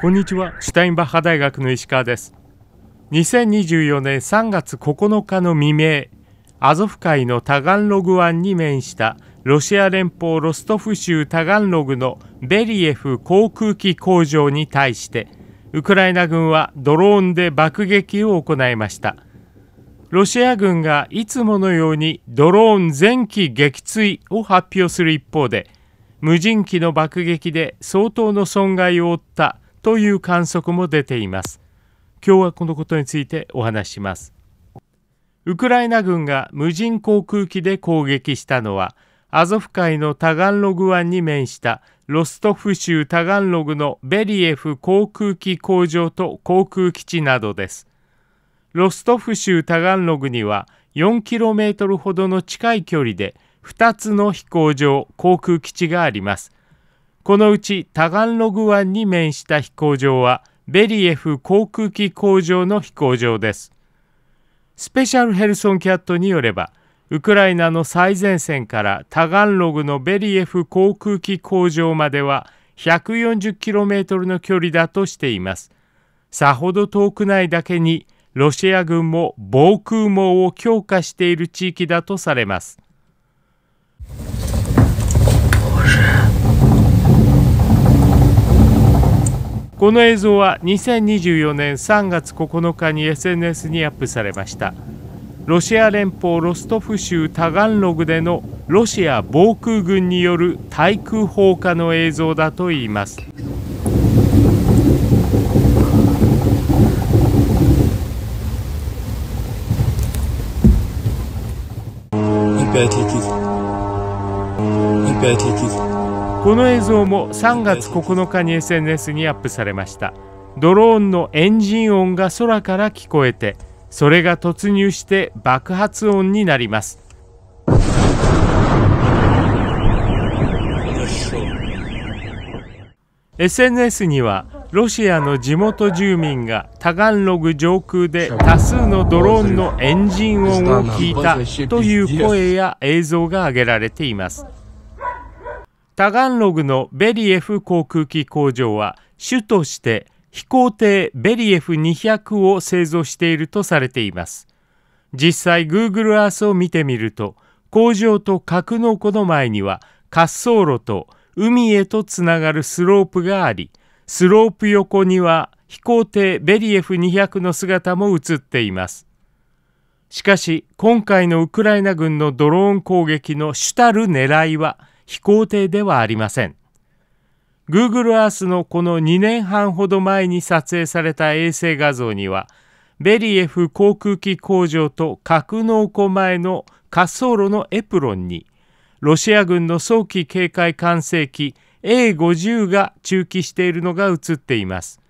こんにちはシュタインバッハ大学の石川です2024年3月9日の未明アゾフ海のタガンログ湾に面したロシア連邦ロストフ州タガンログのベリエフ航空機工場に対してウクライナ軍はドローンで爆撃を行いましたロシア軍がいつものようにドローン全機撃墜を発表する一方で無人機の爆撃で相当の損害を負ったという観測も出ています今日はこのことについてお話しますウクライナ軍が無人航空機で攻撃したのはアゾフ海のタガンログ湾に面したロストフ州タガンログのベリエフ航空機工場と航空基地などです。ロストフ州タガンログには 4km ほどの近い距離で2つの飛行場航空基地があります。このうちタガンログ湾に面した飛行場はベリエフ航空機工場の飛行場です。スペシャルヘルソンキャットによればウクライナの最前線からタガンログのベリエフ航空機工場までは 140km の距離だとしています。さほど遠くないだけにロシア軍も防空網を強化している地域だとされます。この映像は2024年3月9日に SNS にアップされましたロシア連邦ロストフ州タガンログでのロシア防空軍による対空砲火の映像だといいます опять л е т この映像も3月9日に SNS にアップされましたドローンのエンジン音が空から聞こえてそれが突入して爆発音になります SNS にはロシアの地元住民がタガンログ上空で多数のドローンのエンジン音を聞いたという声や映像が上げられていますタガンログのベリエフ航空機工場は主として飛行艇ベリエフ200を製造しているとされています実際 Google Earth を見てみると工場と格納庫の前には滑走路と海へとつながるスロープがありスロープ横には飛行艇ベリエフ200の姿も映っていますしかし今回のウクライナ軍のドローン攻撃の主たる狙いは飛行艇ではありません Google Earth のこの2年半ほど前に撮影された衛星画像にはベリエフ航空機工場と格納庫前の滑走路のエプロンにロシア軍の早期警戒管制機 A50 が駐機しているのが映っています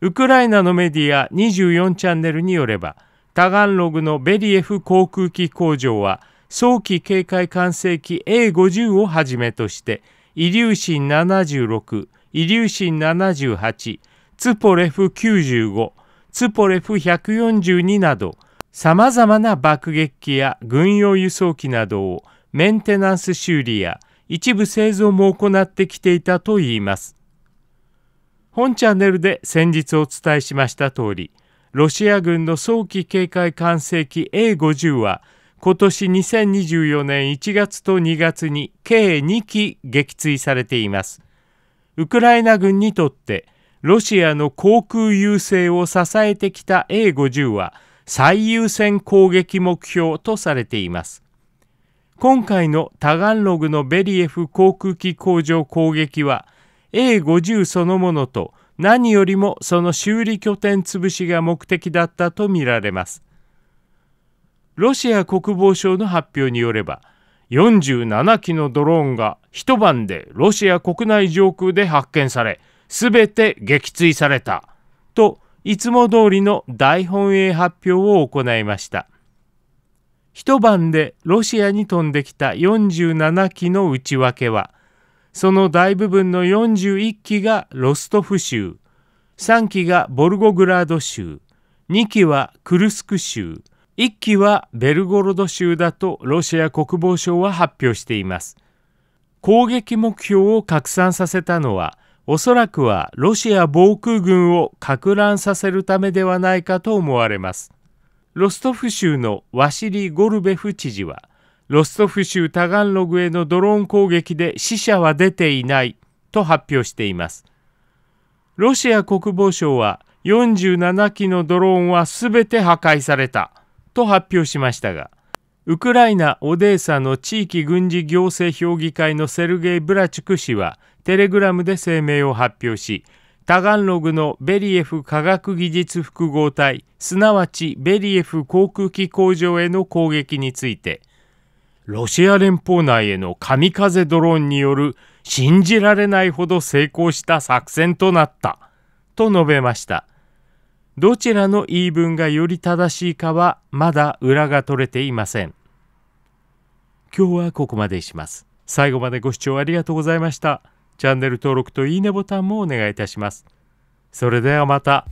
ウクライナのメディア24チャンネルによればタガンログのベリエフ航空機工場は早期警戒管制機 A50 をはじめとしてイリューシン76イリューシン78ツポレフ95ツポレフ142などさまざまな爆撃機や軍用輸送機などをメンテナンス修理や一部製造も行ってきていたといいます。本チャンネルで先日お伝えしました通りロシア軍の早期警戒管制機 A50 は今年2024年1月と2月に計2機撃墜されています。ウクライナ軍にとってロシアの航空優勢を支えてきた A50 は最優先攻撃目標とされています。今回のタガンログのベリエフ航空機工場攻撃は A50 そのものと何よりもその修理拠点潰しが目的だったとみられます。ロシア国防省の発表によれば47機のドローンが一晩でロシア国内上空で発見され全て撃墜されたといつも通りの大本営発表を行いました一晩でロシアに飛んできた47機の内訳はその大部分の41機がロストフ州3機がボルゴグラード州2機はクルスク州1機はベルゴロド州だとロシア国防省は発表しています攻撃目標を拡散させたのはおそらくはロシア防空軍を撹乱させるためではないかと思われますロストフ州のワシリ・ゴルベフ知事はロストフ州タガンログへのドローン攻撃で死者は出ていないと発表していますロシア国防省は47機のドローンは全て破壊されたと発表しましたがウクライナ・オデーサの地域軍事行政評議会のセルゲイ・ブラチュク氏はテレグラムで声明を発表しタガンログのベリエフ科学技術複合体すなわちベリエフ航空機工場への攻撃についてロシア連邦内への神風ドローンによる信じられないほど成功した作戦となったと述べました。どちらの言い分がより正しいかはまだ裏が取れていません。今日はここまでします。最後までご視聴ありがとうございました。チャンネル登録といいねボタンもお願いいたします。それではまた。